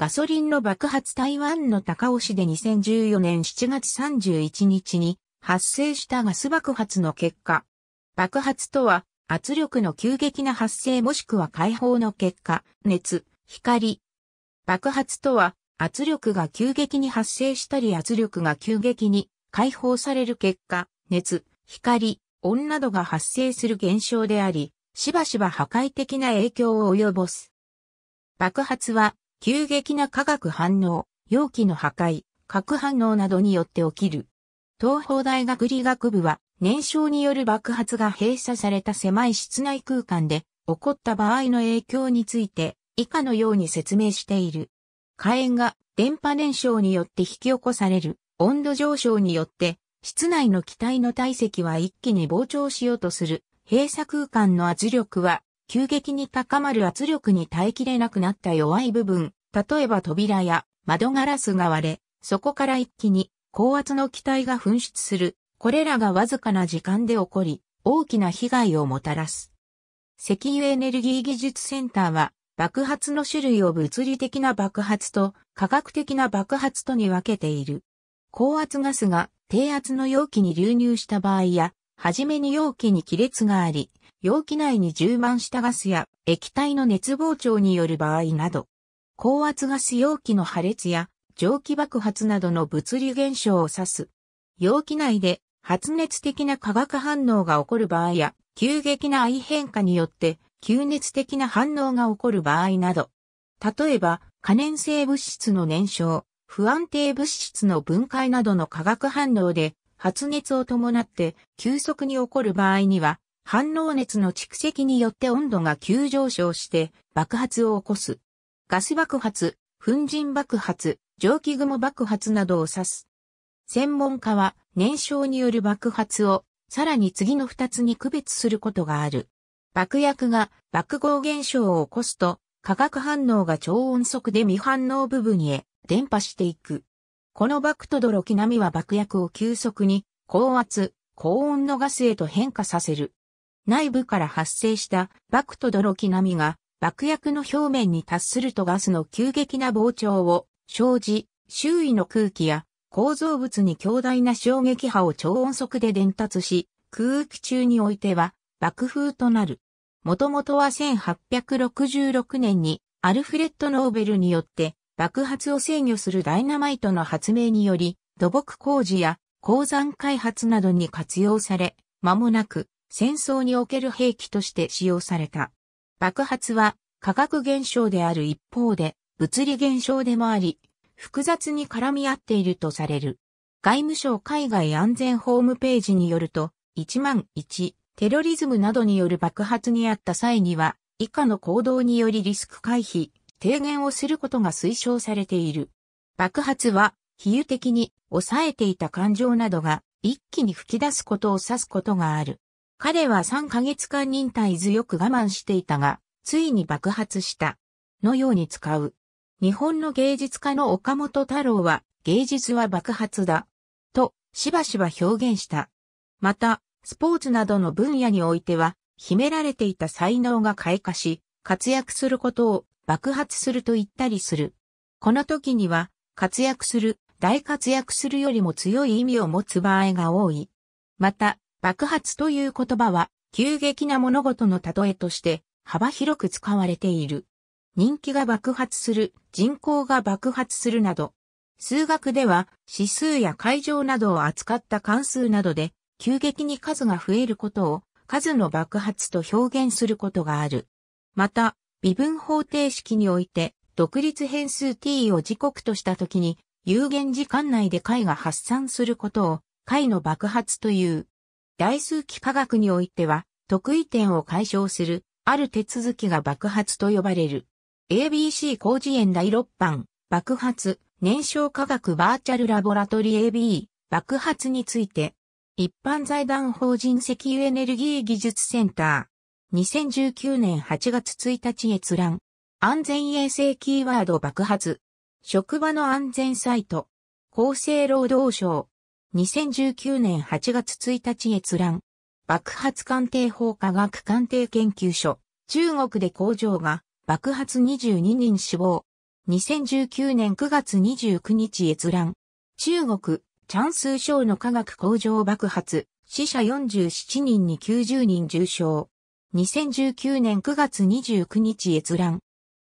ガソリンの爆発台湾の高尾市で2014年7月31日に発生したガス爆発の結果。爆発とは圧力の急激な発生もしくは解放の結果、熱、光。爆発とは圧力が急激に発生したり圧力が急激に解放される結果、熱、光、温などが発生する現象であり、しばしば破壊的な影響を及ぼす。爆発は急激な化学反応、容器の破壊、核反応などによって起きる。東邦大学理学部は、燃焼による爆発が閉鎖された狭い室内空間で起こった場合の影響について、以下のように説明している。火炎が電波燃焼によって引き起こされる温度上昇によって、室内の気体の体積は一気に膨張しようとする閉鎖空間の圧力は急激に高まる圧力に耐えきれなくなった弱い部分、例えば扉や窓ガラスが割れ、そこから一気に高圧の気体が噴出する。これらがわずかな時間で起こり、大きな被害をもたらす。石油エネルギー技術センターは、爆発の種類を物理的な爆発と科学的な爆発とに分けている。高圧ガスが低圧の容器に流入した場合や、はじめに容器に亀裂があり、容器内に充満したガスや液体の熱膨張による場合など、高圧ガス容器の破裂や蒸気爆発などの物理現象を指す。容器内で発熱的な化学反応が起こる場合や、急激な愛変化によって急熱的な反応が起こる場合など、例えば可燃性物質の燃焼、不安定物質の分解などの化学反応で発熱を伴って急速に起こる場合には反応熱の蓄積によって温度が急上昇して爆発を起こす。ガス爆発、粉塵爆発、蒸気雲爆発などを指す。専門家は燃焼による爆発をさらに次の二つに区別することがある。爆薬が爆合現象を起こすと化学反応が超音速で未反応部分へ伝播していく。この爆と泥木並波は爆薬を急速に高圧、高温のガスへと変化させる。内部から発生した爆と泥木波が爆薬の表面に達するとガスの急激な膨張を生じ、周囲の空気や構造物に強大な衝撃波を超音速で伝達し、空気中においては爆風となる。もともとは1866年にアルフレッド・ノーベルによって爆発を制御するダイナマイトの発明により土木工事や鉱山開発などに活用され、間もなく戦争における兵器として使用された。爆発は化学現象である一方で物理現象でもあり、複雑に絡み合っているとされる。外務省海外安全ホームページによると、1万1、テロリズムなどによる爆発にあった際には、以下の行動によりリスク回避、低減をすることが推奨されている。爆発は、比喩的に抑えていた感情などが一気に吹き出すことを指すことがある。彼は3ヶ月間忍耐強く我慢していたが、ついに爆発した。のように使う。日本の芸術家の岡本太郎は、芸術は爆発だ。と、しばしば表現した。また、スポーツなどの分野においては、秘められていた才能が開花し、活躍することを爆発すると言ったりする。この時には、活躍する、大活躍するよりも強い意味を持つ場合が多い。また、爆発という言葉は、急激な物事の例えとして、幅広く使われている。人気が爆発する、人口が爆発するなど、数学では指数や会場などを扱った関数などで、急激に数が増えることを、数の爆発と表現することがある。また、微分方程式において、独立変数 t を時刻としたときに、有限時間内で解が発散することを、解の爆発という。代数幾何学においては、得意点を解消する、ある手続きが爆発と呼ばれる。ABC 工事園第6版、爆発、燃焼科学バーチャルラボラトリ AB、爆発について、一般財団法人石油エネルギー技術センター、2019年8月1日閲覧、安全衛生キーワード爆発、職場の安全サイト、厚生労働省、2019年8月1日閲覧。爆発鑑定法科学鑑定研究所。中国で工場が爆発22人死亡。2019年9月29日閲覧。中国、チャンスーの科学工場爆発。死者47人に90人重傷。2019年9月29日閲覧。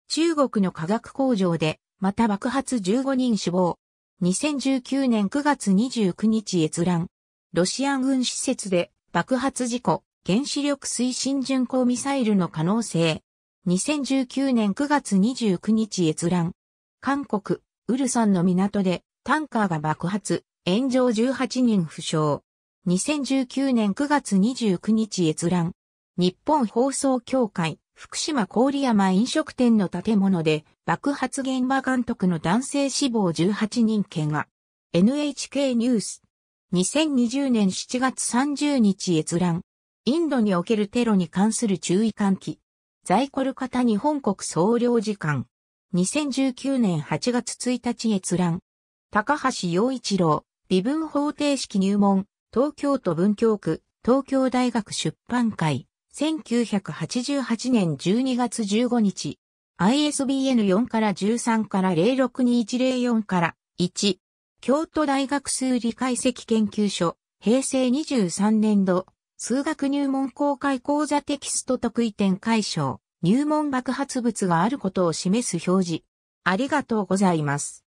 中国の科学工場で、また爆発15人死亡。2019年9月29日閲覧。ロシア軍施設で爆発事故、原子力推進巡航ミサイルの可能性。2019年9月29日閲覧。韓国、ウルソンの港でタンカーが爆発、炎上18人負傷。2019年9月29日閲覧。日本放送協会。福島郡山飲食店の建物で爆発現場監督の男性死亡18人怪我。NHK ニュース。2020年7月30日閲覧。インドにおけるテロに関する注意喚起。在コルカタ日本国総領事館。2019年8月1日閲覧。高橋洋一郎、微分方程式入門、東京都文京区、東京大学出版会。1988年12月15日、ISBN 4から13から062104から1、京都大学数理解析研究所、平成23年度、数学入門公開講座テキスト特異点解消、入門爆発物があることを示す表示。ありがとうございます。